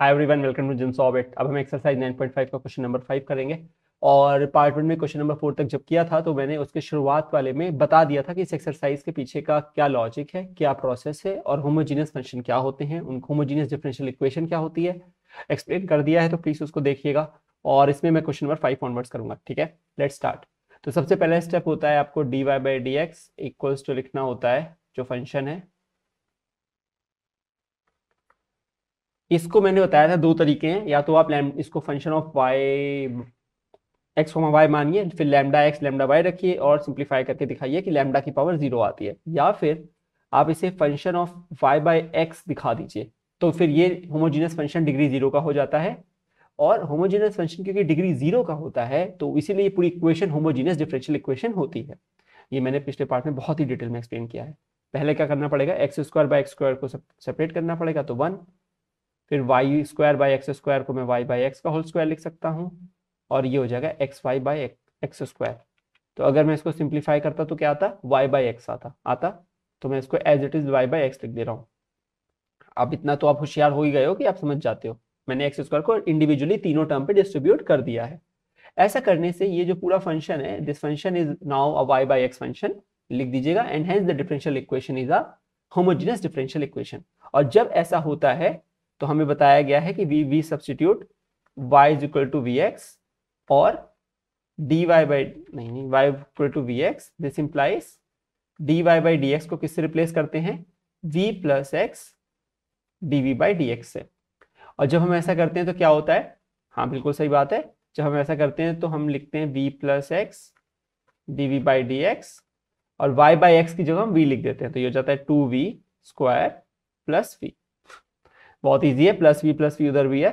Hi everyone welcome to जिम सॉबिट अब हम एक्सरसाइज 9.5 का क्वेश्चन नंबर फाइव करेंगे और पार्ट वन में क्वेश्चन नंबर फोर तक जब किया था तो मैंने उसके शुरुआत वाले में बता दिया था कि इस एक्सरसाइज के पीछे का क्या लॉजिक है क्या प्रोसेस है और होमोजीनियस फंक्शन क्या होते हैं उन होमोजीनियस डिफरेंशियल इक्वेशन क्या होती है एक्सप्लेन कर दिया है तो प्लीज उसको देखिएगा और इसमें मैं क्वेश्चन नंबर फाइव ऑनवर्ड्स करूंगा ठीक है लेट स्टार्ट तो सबसे पहला स्टेप होता है आपको D Y by D x equals to लिखना होता है जो फंक्शन है इसको मैंने बताया था दो तरीके हैं या तो आप इसको function of Y X comma Y मानिए फिर लैमडा एक्स लैमडा वाई रखिए और सिंप्लीफाई करके दिखाइए कि लैमडा की पावर जीरो आती है या फिर आप इसे function of Y by X दिखा दीजिए तो फिर ये होमोजीनियस फंक्शन डिग्री जीरो का हो जाता है और होमोजीनियस फंक्शन क्योंकि डिग्री जीरो का होता है तो इसीलिए ये पूरी इक्वेशन होमोजीनियस डिफरेंशियल इक्वेशन होती है ये मैंने पिछले पार्ट में बहुत ही डिटेल में एक्सप्लेन किया है पहले क्या करना पड़ेगा x square by x square को सेपरेट करना पड़ेगा तो वन फिर y square by x square को मैं वाई बाई एक्स का होल स्क्वायर लिख सकता हूँ और ये हो जाएगा x y by x square तो अगर मैं इसको सिंप्लीफाई करता तो क्या आता वाई बाई एक्स आता आता तो मैं इसको as it is y by x लिख दे रहा हूँ अब इतना तो आप होशियार हो ही गए हो कि आप समझ जाते हो मैंने एक्स स्क्वायर को इंडिविजुअली तीनों टर्म पे डिस्ट्रीब्यूट कर दिया है ऐसा करने से ये जो पूरा फंक्शन है this function is now a y by x function लिख दीजिएगा and has the differential equation is a homogeneous differential equation और जब ऐसा होता है तो हमें बताया गया है कि we we substitute y is equal to v x और डी वाई बाई नहीं नहीं y equal to v x this implies d Y by D x को किससे रिप्लेस करते हैं v plus x d v by D x से और जब हम ऐसा करते हैं तो क्या होता है हाँ बिल्कुल सही बात है जब हम ऐसा करते हैं तो हम लिखते हैं v plus x d v by D x और वाई बाई एक्स की जगह हम वी लिख देते हैं तो ये हो जाता है two v square plus v बहुत ईजी है प्लस वी प्लस वी उधर भी है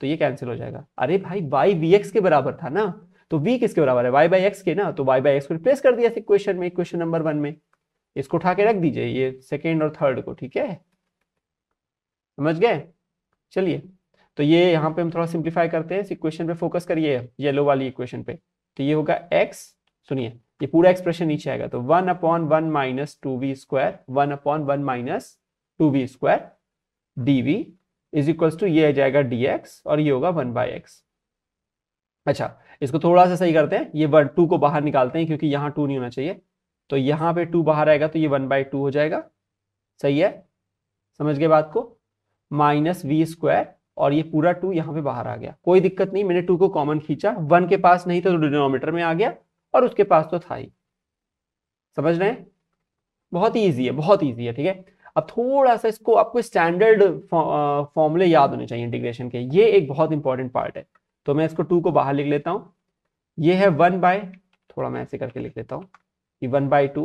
तो ये कैंसिल हो जाएगा अरे भाई वाई बी एक्स के बराबर था ना तो वी किसके बराबर है वाई बाई एक्स के ना तो वाई बाई एक्स को रिप्लेस कर दिया इस क्वेश्चन में क्वेश्चन नंबर वन में इसको उठा के रख दीजिए ये सेकेंड और थर्ड को ठीक है समझ गए चलिए तो ये यहाँ पे हम थोड़ा सिंप्लीफाई करते हैं इस इक्वेशन पे फोकस करिए येलो वाली इक्वेशन पे तो ये होगा एक्स सुनिए ये पूरा एक्सप्रेशन नीचे आएगा तो one upon one minus two v square one upon one minus two v square d v is equals to ये आ जाएगा डी एक्स और ये होगा वन बाई एक्स अच्छा इसको थोड़ा सा सही करते हैं ये वन टू को बाहर निकालते हैं क्योंकि यहाँ टू नहीं होना चाहिए तो यहाँ पे टू बाहर आएगा तो ये वन बाई टू हो जाएगा सही है समझ गए बात को माइनस वी स्क्वायर और ये पूरा टू यहाँ पे बाहर आ गया कोई दिक्कत नहीं मैंने टू को कॉमन खींचा वन के पास नहीं तो डिनोमीटर में आ गया और उसके पास तो था ही समझ रहे हैं बहुत ही ईजी है बहुत ईजी है ठीक है अब थोड़ा सा इसको आपको स्टैंडर्ड फॉर्मूले याद होने चाहिए इंटीग्रेशन के ये एक बहुत इंपॉर्टेंट पार्ट है तो मैं इसको टू को बाहर लिख लेता हूं ये है वन बाय थोड़ा मैं ऐसे करके लिख लेता हूं कि वन बाय टू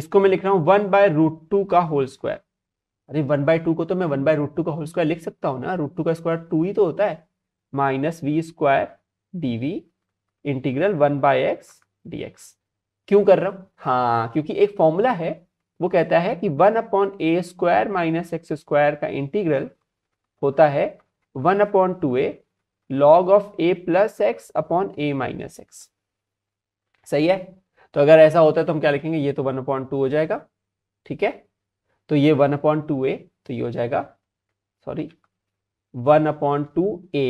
इसको मैं लिख रहा हूँ वन बाय रूट टू का होल स्क्वायर अरे वन बाय टू को तो मैं वन बाय रूट टू का होल स्क्वायर लिख सकता हूं ना रूट टू का स्क्वायर टू ही तो होता है minus v square d v integral one by x d x क्यों कर रहा हूं हाँ क्योंकि एक फॉर्मूला है वो कहता है कि one upon a square minus x square का इंटीग्रल होता है one upon two a log of a plus x upon a minus x सही है तो अगर ऐसा होता है तो हम क्या लिखेंगे ये तो वन अपॉन टू हो जाएगा ठीक है तो ये वन अपॉन टू ए तो ये हो जाएगा sorry one upon two a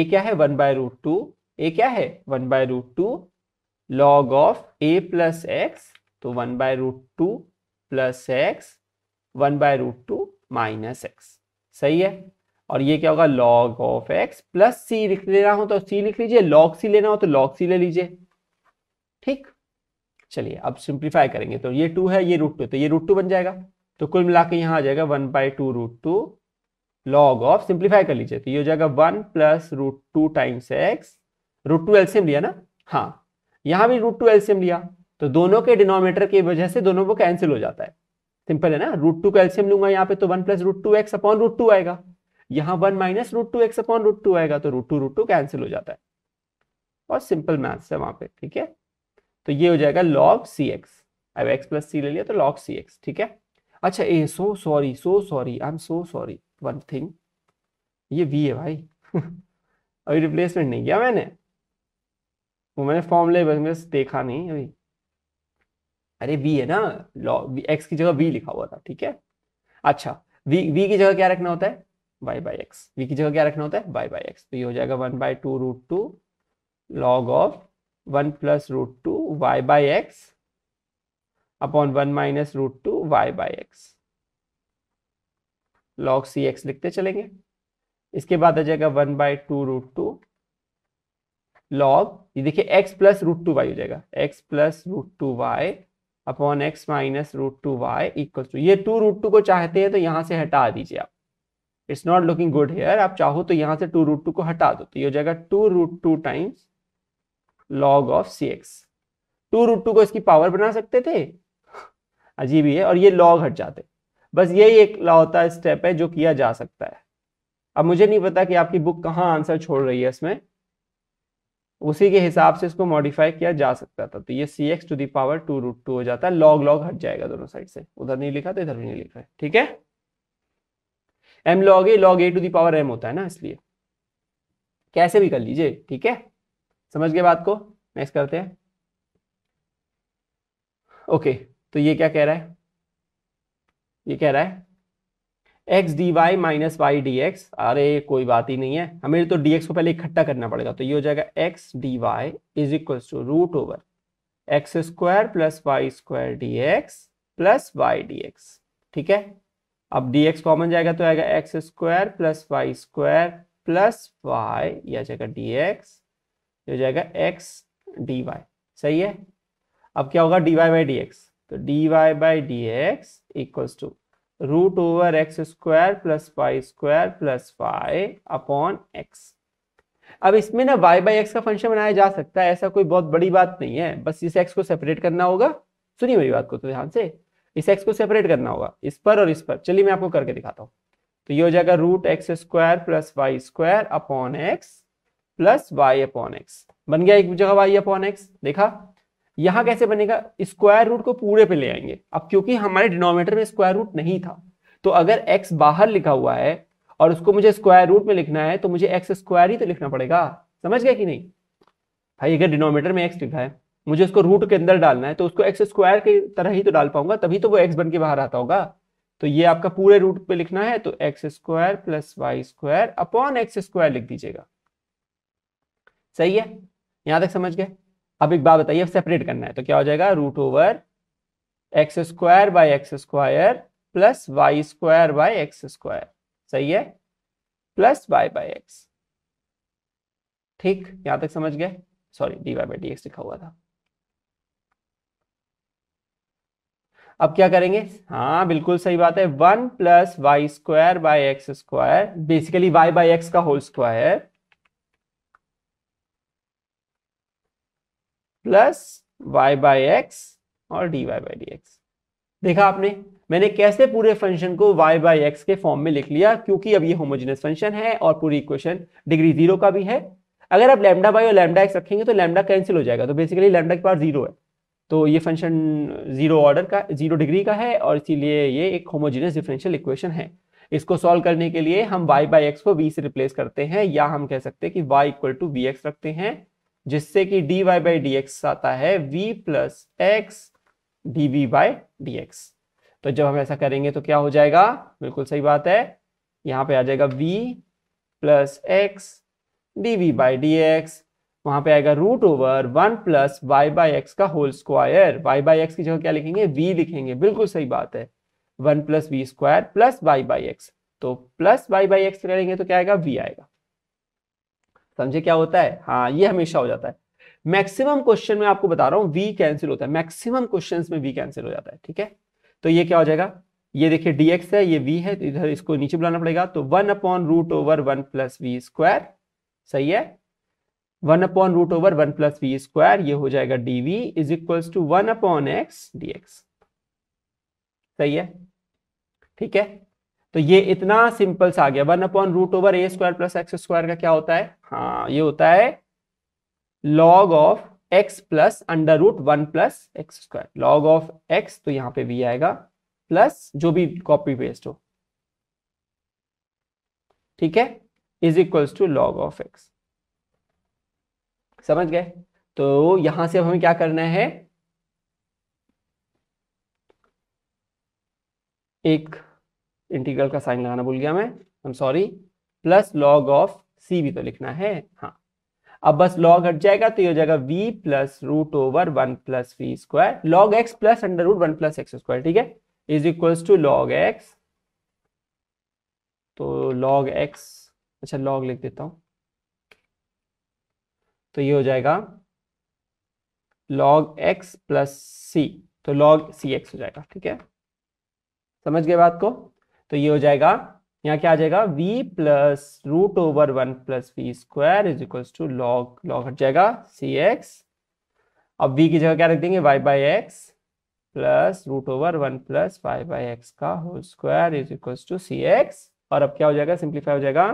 a क्या है one by root two a क्या है one by root two log of a plus x तो one by root two plus x one by root two minus x सही है और ये क्या होगा log of x plus c लिख लेना हो तो सी लिख लीजिए लॉग सी लेना हो तो लॉग सी ले लीजिए ठीक चलिए अब सिंप्लीफाई करेंगे तो ये टू है ये रूट टू तो ये रूट टू बन जाएगा तो कुल मिला के यहाँ आ जाएगा one by two root two log of simplify कर लीजिए तो ये हो जाएगा one plus root two times x root two एल्सियम लिया ना हाँ यहाँ भी रूट टू एल्सियम लिया तो दोनों के डिनोमीटर की वजह से दोनों को कैंसिल हो जाता है सिंपल है ना रूट टू कैल्सियम लूंगा यहाँ पे तो one plus root two x upon root two आएगा यहाँ one minus root two x upon root two आएगा तो root two root two cancel हो जाता है और सिंपल मैथ्स है वहां पे ठीक है तो ये हो जाएगा लॉग सी एक्स अब एक्स प्लस सी ले लिया तो लॉग सी एक्स ठीक है अच्छा ए so sorry so sorry I am so sorry one thing ये वी है भाई अभी रिप्लेसमेंट नहीं किया मैंने वो मैंने फॉर्मूले बस देखा नहीं अभी अरे वी है ना लॉ एक्स की जगह वी लिखा हुआ था ठीक है अच्छा वी वी की जगह क्या रखना होता है वाई बाई एक्स वी की जगह क्या रखना होता है वाई बाई एक्स तो ये हो जाएगा one by two root two log of one plus root two y by x upon one minus root two y by x log c x लिखते चलेंगे इसके बाद आ जाएगा one by two root two log ये देखिए x plus root two y हो जाएगा x plus root two y upon x minus root two y equal to ये टू रूट टू को चाहते हैं तो यहाँ से हटा दीजिए आप it's not looking good here आप चाहो तो यहाँ से टू रूट टू को हटा दो तो ये हो जाएगा two root two times log of c x two root two को इसकी पावर बना सकते थे अजीब ही है और ये लॉग हट जाते बस यही एक लौता स्टेप है जो किया जा सकता है अब मुझे नहीं पता कि आपकी बुक कहाँ आंसर छोड़ रही है इसमें उसी के हिसाब से इसको मॉडिफाई किया जा सकता था तो ये c x to the power two root two हो जाता है लॉग लॉग हट जाएगा दोनों साइड से उधर नहीं लिखा तो इधर भी नहीं लिखा है ठीक है m log a log a to the power m होता है ना इसलिए कैसे भी कर लीजिए ठीक है समझ गए बात को नेक्स्ट करते हैं ओके तो ये क्या कह रहा है ये कह रहा है x d y minus y d x अरे कोई बात ही नहीं है हमें तो डी एक्स को पहले इकट्ठा करना पड़ेगा तो ये हो जाएगा x d y is equal to root over x square plus y square d x plus y d x ठीक है अब डी एक्स कॉमन जाएगा तो आएगा x square plus y square plus y आ जाएगा डी एक्स हो जाएगा एक्स डी वाई सही है अब क्या होगा d Y by D x तो d Y by D x equals to root over x square plus y square plus y upon x अब इसमें ना वाई बाई एक्स का फंक्शन बनाया जा सकता है ऐसा कोई बहुत बड़ी बात नहीं है बस इस एक्स को सेपरेट करना होगा सुनिए मेरी बात को तो ध्यान से इस एक्स को सेपरेट करना होगा इस पर और इस पर चलिए मैं आपको करके दिखाता हूं तो ये हो जाएगा root x square plus y square upon x plus y upon x बन गया एक जगह वाई अपॉन एक्स देखा यहां हम्म। कैसे बनेगा स्क्वायर रूट को पूरे पे ले आएंगे अब क्योंकि हमारे डिनोमिनेटर में स्क्वायर रूट नहीं था तो अगर एक्स बाहर लिखा हुआ है और उसको मुझे स्क्वायर रूट में लिखना है तो मुझे एक्स स्क्वायर ही तो लिखना पड़ेगा समझ गया कि नहीं भाई अगर डिनोमिनेटर में एक्स लिखा है मुझे उसको रूट के अंदर डालना है तो उसको एक्स स्क्वायर की तरह ही तो डाल पाऊंगा तभी तो वो एक्स बन के बाहर आता होगा तो ये आपका पूरे रूट पे लिखना है तो x square plus y square upon x square लिख दीजिएगा सही है यहां तक समझ गए अब एक बात बताइए सेपरेट करना है तो क्या हो जाएगा root over x square by x square plus y square by x square सही है प्लस वाई बाई एक्स ठीक यहां तक समझ गए sorry d Y by D x लिखा हुआ था अब क्या करेंगे हाँ बिल्कुल सही बात है one plus y square by x square basically y by x का whole square plus y by x और d Y by D x देखा आपने मैंने कैसे पूरे फंक्शन को y बाई एक्स के फॉर्म में लिख लिया क्योंकि अब ये होमोजेनस फंक्शन है और पूरी इक्वेशन डिग्री जीरो का भी है अगर आप लैम्डा बाई और लैमडा एक्स रखेंगे तो लैमडा कैंसिल हो जाएगा तो बेसिकली लैम्डा के पास जीरो है तो ये फंक्शन जीरो ऑर्डर का जीरो डिग्री का है और इसीलिए ये एक होमोजेनस डिफरेंशियल इक्वेशन है इसको सॉल्व करने के लिए हम वाई बाई एक्स को वी से रिप्लेस करते हैं या हम कह सकते हैं कि वाई इक्वल टू वी रखते हैं जिससे कि d Y by D x आता है v plus x d v by D x तो जब हम ऐसा करेंगे तो क्या हो जाएगा बिल्कुल सही बात है यहां पे आ जाएगा v plus x d v by D x वहां पर आएगा root over one plus y by x का whole square y by x की जगह क्या लिखेंगे v लिखेंगे बिल्कुल सही बात है one plus v square plus y by x तो प्लस वाई बाई एक्स करेंगे तो क्या आएगा v आएगा समझे क्या होता है हाँ ये हमेशा हो जाता है मैक्सिमम क्वेश्चन में आपको बता रहा हूँ वी कैंसिल होता है मैक्सिमम क्वेश्चन में वी कैंसिल हो जाता है ठीक है तो ये क्या हो जाएगा ये देखिए dx है ये v है तो इधर इसको नीचे बुलाना पड़ेगा तो one upon root over one plus v square सही है one upon root over one plus v square ये हो जाएगा d v is equal to one upon x d सही है ठीक है तो ये इतना सिंपल सा आ गया one upon root over a square plus x square का क्या होता है हाँ ये होता है log of x plus under root one plus x square log of x तो यहाँ पे भी आएगा प्लस जो भी कॉपी पेस्ट हो ठीक है is equals to log of x समझ गए तो यहां से अब हमें क्या करना है एक इंटीग्रल का साइन लगाना भूल गया मैं I am sorry plus log of c भी तो लिखना है हाँ अब बस लॉग हट जाएगा तो ये हो जाएगा v plus root over one plus v square log x plus under root one plus x square ठीक है is equals to log x तो लॉग एक्स अच्छा लॉग लिख देता हूं तो ये हो जाएगा लॉग एक्स प्लस सी तो लॉग सी एक्स हो जाएगा ठीक है समझ गए बात को तो ये हो जाएगा यहाँ क्या आ जाएगा v plus root over one plus v square is equal to log log हट जाएगा सी एक्स अब v की जगह क्या रख देंगे y by x plus root over one plus y by x का whole square is equal to c x और अब क्या हो जाएगा सिंप्लीफाई हो जाएगा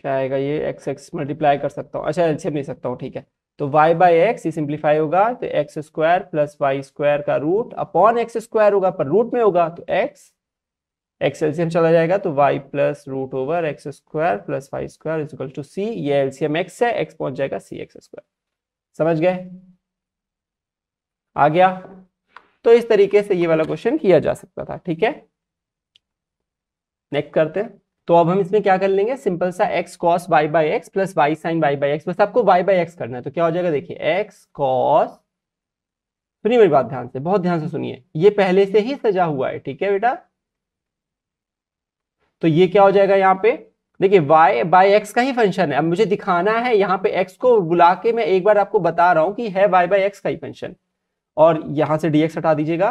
क्या आएगा ये एक्स एक्स मल्टीप्लाई कर सकता हूँ अच्छा एल्शियम ले सकता हूँ ठीक है तो y बाई एक्स ये सिंप्लीफाई होगा तो x square plus y square का रूट अपॉन एक्स स्क्वायर होगा पर रूट में होगा तो x एक्स एल्सियम चला जाएगा तो y plus root over x square plus y square is equal to c ये एल्सियम x है x पहुंच जाएगा सी एक्स स्क्वायर समझ गए आ गया तो इस तरीके से ये वाला क्वेश्चन किया जा सकता था ठीक है नेक्स्ट करते हैं तो अब हम इसमें क्या कर लेंगे सिंपल सा x cos y by x plus y sine y by x बस आपको वाई बाई एक्स करना है तो क्या हो जाएगा देखिए एक्स कॉस सुनिए मेरी बात ध्यान से बहुत ध्यान से सुनिए ये पहले से ही सजा हुआ है ठीक है बेटा तो ये क्या हो जाएगा यहाँ पे देखिए y बाई एक्स का ही फंक्शन है अब मुझे दिखाना है यहाँ पे x को बुला के मैं एक बार आपको बता रहा हूं कि है y बाई एक्स का ही फंक्शन और यहां से dx हटा दीजिएगा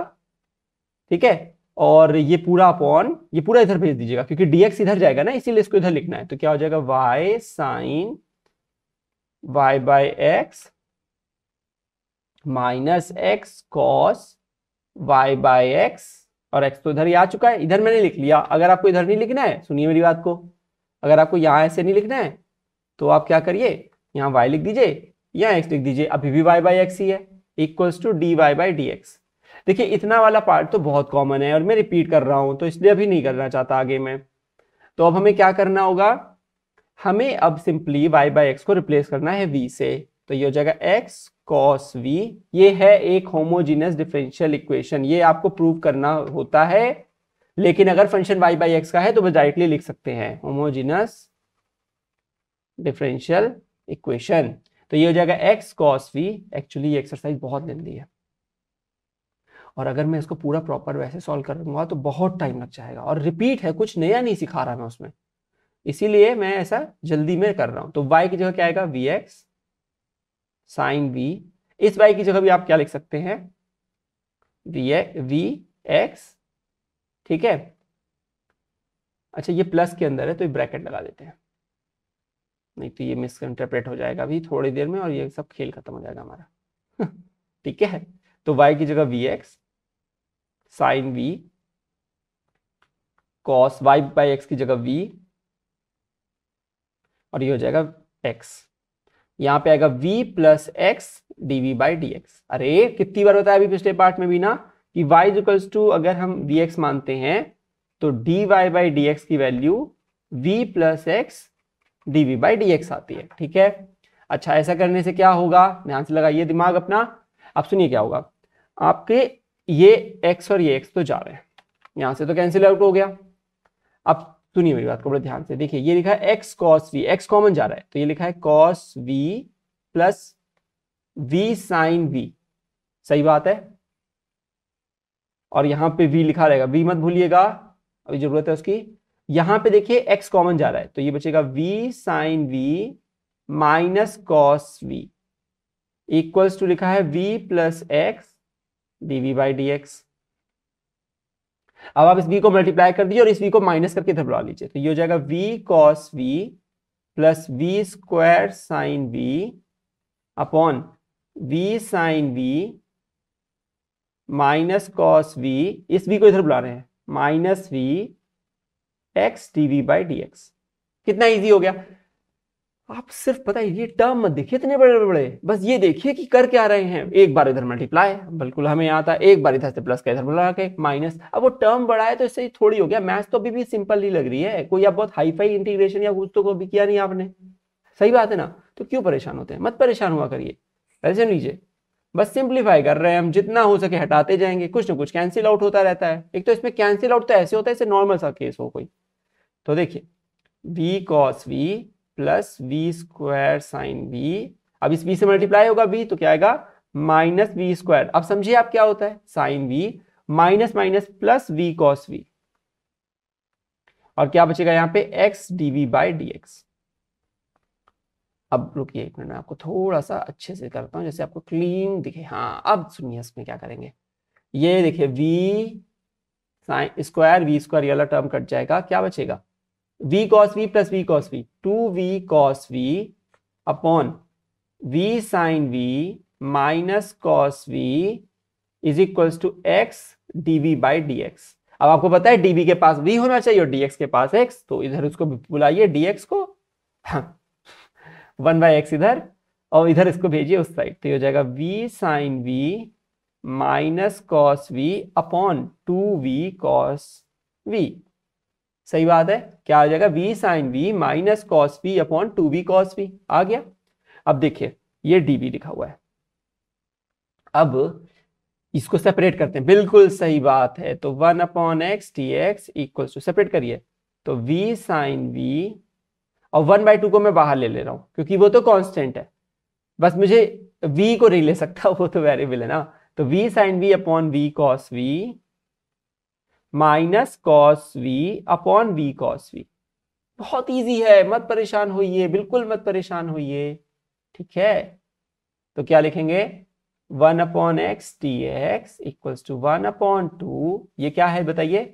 ठीक है और ये पूरा अपॉन ये पूरा इधर भेज दीजिएगा क्योंकि dx इधर जाएगा ना इसीलिए इसको इधर लिखना है तो क्या हो जाएगा y sine y by x minus x cos y by x और x तो इधर ही आ चुका है इधर मैंने लिख लिया अगर आपको इधर नहीं लिखना है सुनिए मेरी बात को अगर आपको यहां ऐसे नहीं लिखना है तो आप क्या करिए यहाँ y लिख दीजिए यहाँ x लिख दीजिए अभी भी y बाई एक्स ही है equals to d Y by D x देखिए इतना वाला पार्ट तो बहुत कॉमन है और मैं रिपीट कर रहा हूं तो इसलिए अभी नहीं करना चाहता आगे में तो अब हमें क्या करना होगा हमें अब सिंपली y बाई एक्स को रिप्लेस करना है v से तो ये हो जाएगा x cos v ये है एक होमोजीनियस डिफरेंशियल इक्वेशन ये आपको प्रूव करना होता है लेकिन अगर फंक्शन y बाई एक्स का है तो वह डायरेक्टली लिख सकते हैं होमोजीनियस डिफरेंशियल इक्वेशन तो ये हो जाएगा x cos v एक्चुअली ये एक्सरसाइज बहुत लेंदी है और अगर मैं इसको पूरा प्रॉपर वैसे सॉल्व करूंगा तो बहुत टाइम लग जाएगा और रिपीट है कुछ नया नहीं सिखा रहा मैं उसमें इसीलिए मैं ऐसा जल्दी में कर रहा हूं तो वाई की जगह क्या आएगा वी एक्स साइन वी इस वाई की जगह भी आप क्या लिख सकते हैं वी वी एक्स ठीक है अच्छा ये प्लस के अंदर है तो ये ब्रैकेट लगा देते हैं नहीं तो ये मिस इंटरप्रेट हो जाएगा अभी थोड़ी देर में और ये सब खेल खत्म हो जाएगा हमारा ठीक है तो y की जगह v x sine v cos y by x की जगह वी और ये हो जाएगा एक्स यहां पे आएगा v plus x d v by D x अरे कितनी बार बताया अभी पिछले पार्ट में भी ना कि वाई इक्वल्स टू अगर हम एक्स मानते हैं तो d Y by D x की value v plus x d v by D x आती है ठीक है अच्छा ऐसा करने से क्या होगा ध्यान से लगाइए दिमाग अपना अब सुनिए क्या होगा आपके ये एक्स और ये एक्स तो जा रहे हैं यहां से तो कैंसिल आउट हो गया अब सुनिए मेरी बात को बड़े ध्यान से देखिए ये लिखा है x cos v x common जा रहा है तो ये लिखा है cos v plus v sine v सही बात है और यहां पे वी लिखा रहेगा वी मत भूलिएगा अभी जरूरत है उसकी यहां पे देखिए एक्स कॉमन जा रहा है तो ये बचेगा v sine v minus cos v equals to लिखा है v plus x d v by D x अब आप इस वी को मल्टीप्लाई कर दीजिए और इस वी को माइनस करके इधर बुला लीजिए तो ये हो जाएगा v cos v plus v square sine v upon v sine v minus cos v इस वी को इधर बुला रहे हैं minus v x d v by D x कितना इजी हो गया आप सिर्फ बताइए ये टर्म मत देखिए इतने बड़े बड़े बस ये देखिए कि कर क्या रहे हैं एक बार इधर मल्टीप्लाई बिल्कुल हमें आता है एक बार इधर से प्लस का इधर बुला के माइनस अब वो टर्म बड़ा है तो इससे थोड़ी हो गया मैथ तो अभी भी सिंपल ही लग रही है कोई आप बहुत हाईफाई इंटीग्रेशन या कुछ तो भी किया नहीं आपने सही बात है ना तो क्यों परेशान होते हैं मत परेशान हुआ करिए ऐसे लीजिए बस सिंप्लीफाई कर रहे हैं हम जितना हो सके हटाते जाएंगे कुछ ना कुछ कैंसिल आउट होता रहता है एक तो इसमें कैंसिल आउट तो ऐसे होता है इसे नॉर्मल सा केस हो कोई तो देखिए v cos v plus v square sine b अब इस बी से मल्टीप्लाई होगा बी तो क्या आएगा माइनस वी स्क्वायर अब समझिए आप क्या होता है sine v minus minus plus v cos v और क्या बचेगा यहाँ पे x d v by D x अब रुकिए एक मिनट मैं आपको थोड़ा सा अच्छे से करता हूं जैसे आपको क्लीन दिखे हाँ अब सुनिए इसमें क्या करेंगे ये देखिए वी स्क्वायर वी स्क्वायर वाला टर्म कट जाएगा क्या बचेगा v cos v plus v cos v 2v cos v upon v sin v minus cos v is equals to x dv by dx अब आपको पता है डीवी के पास we होना चाहिए और डीएक्स के पास एक्स तो इधर उसको बुलाइए डीएक्स को हाँ। वन बाय एक्स इधर और इधर इसको भेजिए उस साइड तो ये हो जाएगा v sine v minus cos v upon two v cos v सही बात है क्या आ जाएगा v sine v minus cos v upon two v cos v आ गया अब देखिए ये डीबी लिखा हुआ है अब इसको सेपरेट करते हैं बिल्कुल सही बात है तो one upon x t x equal to separate करिए तो वी साइन वी और वन बाई टू को मैं बाहर ले ले रहा हूं क्योंकि वो तो कॉन्स्टेंट है बस मुझे v को नहीं ले सकता वो तो वेरिएबल है ना तो v sine v upon v cos v minus cos v upon v cos v बहुत इजी है मत परेशान होइए बिल्कुल मत परेशान होइए ठीक है तो क्या लिखेंगे one upon x t x equal to one upon two ये क्या है बताइए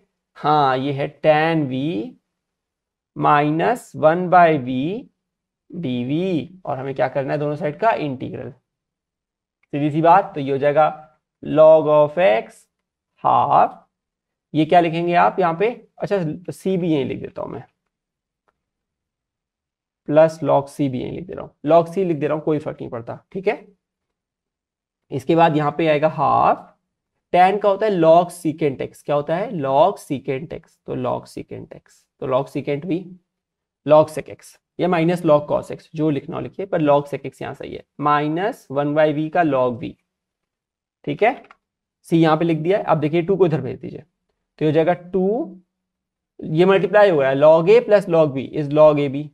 हाँ ये है tan v minus one by v d v और हमें क्या करना है दोनों साइड का इंटीग्रल सीधी सी बात तो ये हो जाएगा लॉग ऑफ एक्स हाफ ये क्या लिखेंगे आप यहां पे अच्छा सी भी यहीं लिख देता हूं मैं प्लस लॉग सी भी यही लिख दे रहा हूं लॉग सी लिख दे रहा हूं कोई फर्क नहीं पड़ता ठीक है इसके बाद यहां पे आएगा हाफ टेन का होता है लॉग सीकेंट एक्स क्या होता है लॉग सीकेंट एक्स तो लॉग सीकेंट एक्स तो लॉग सीकेंट भी लॉग सेक एक्स या माइनस लॉग कॉस एक्स जो लिखना हो लिखिए पर लॉग सेक एक्स यहां सही है माइनस वन बाई वी का लॉग वी ठीक है सी यहां पे लिख दिया है अब देखिए टू को इधर भेज दीजिए तो हो जाएगा टू ये मल्टीप्लाई हो रहा है log a plus log b is log a b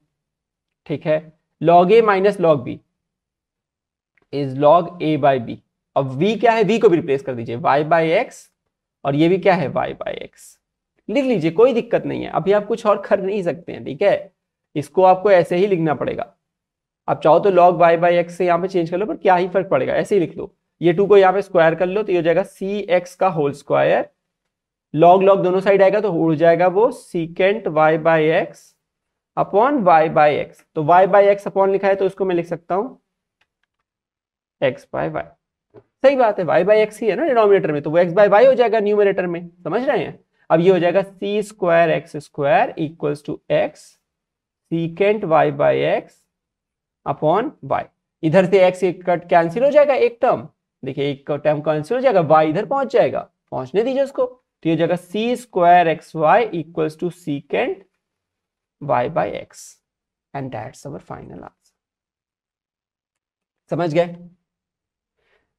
ठीक है log a minus log b is log a by b अब v क्या है v को भी रिप्लेस कर दीजिए y बाई एक्स और ये भी क्या है y बाई एक्स लिख लीजिए कोई दिक्कत नहीं है अभी आप कुछ और कर नहीं सकते हैं ठीक है इसको आपको ऐसे ही लिखना पड़ेगा आप चाहो तो लॉग y बाई एक्स से यहाँ पे चेंज कर लो पर क्या ही फर्क पड़ेगा ऐसे ही लिख लो ये टू को यहाँ पे स्क्वायर कर लो तो ये हो जाएगा सी एक्स का होल स्क्वायर लॉग लॉग दोनों साइड आएगा तो उड़ जाएगा वो secant y by x upon y by x तो वाई बाई एक्स अपॉन लिखा है तो उसको मैं लिख सकता हूं एक्स बाय वाई सही बात है वाई बाय एक्स ही है ना डिनोमिनेटर में तो वो एक्स बाय वाई हो जाएगा न्यूमिनेटर में समझ रहे हैं अब ये हो जाएगा c square x square equals to x secant y by x upon y इधर से एक्स एक कट कैंसिल हो जाएगा एक टर्म देखिए एक टर्म कैंसिल हो जाएगा वाई इधर पहुंच जाएगा पहुंचने दीजिए उसको तो ये जगह c square x y equals to कैंड y by x and that's our final answer समझ गए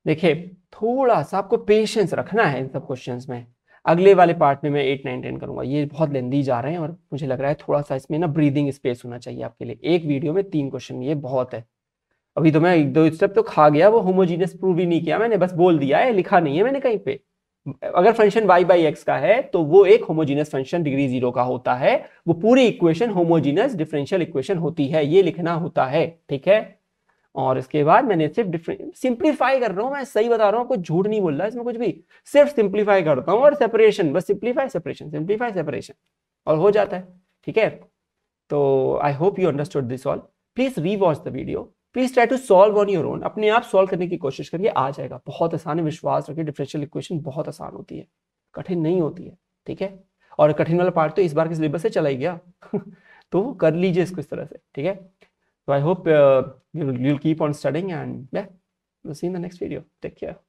देखिए थोड़ा सा आपको पेशेंस रखना है इन सब क्वेश्चंस में अगले वाले पार्ट में मैं एट नाइन टेन करूंगा ये बहुत लेंदी जा रहे हैं और मुझे लग रहा है थोड़ा सा इसमें ना ब्रीदिंग स्पेस होना चाहिए आपके लिए एक वीडियो में तीन क्वेश्चन ये बहुत है अभी तो मैं एक दो स्टेप तो खा गया वो होमोजीनियस प्रूव ही नहीं किया मैंने बस बोल दिया है लिखा नहीं है मैंने कहीं पे अगर फंक्शन y बाई एक्स का है तो वो एक होमोजीनियस फंक्शन डिग्री जीरो का होता है वो पूरी इक्वेशन होमोजीनियस डिफरेंशियल इक्वेशन होती है ये लिखना होता है ठीक है और इसके बाद मैंने सिर्फ सिंप्लीफाई कर रहा हूँ मैं सही बता रहा हूँ कुछ झूठ नहीं बोल रहा इसमें कुछ भी सिर्फ सिंप्लीफाई करता हूँ और सेपरेशन बस सिंप्लीफाई सेपरेशन सिंप्लीफाई सेपरेशन और हो जाता है ठीक है तो I hope you understood this all please rewatch the video please try to solve on your own अपने आप सॉल्व करने की कोशिश करिए आ जाएगा बहुत आसान है विश्वास रखिए डिफरेंशियल इक्वेशन बहुत आसान होती है कठिन नहीं होती है ठीक है और कठिन वाला पार्ट तो इस बार के सिलेबस से चला ही गया तो कर लीजिए इसको इस तरह से ठीक है तो I hope you keep on studying and see in the next video take care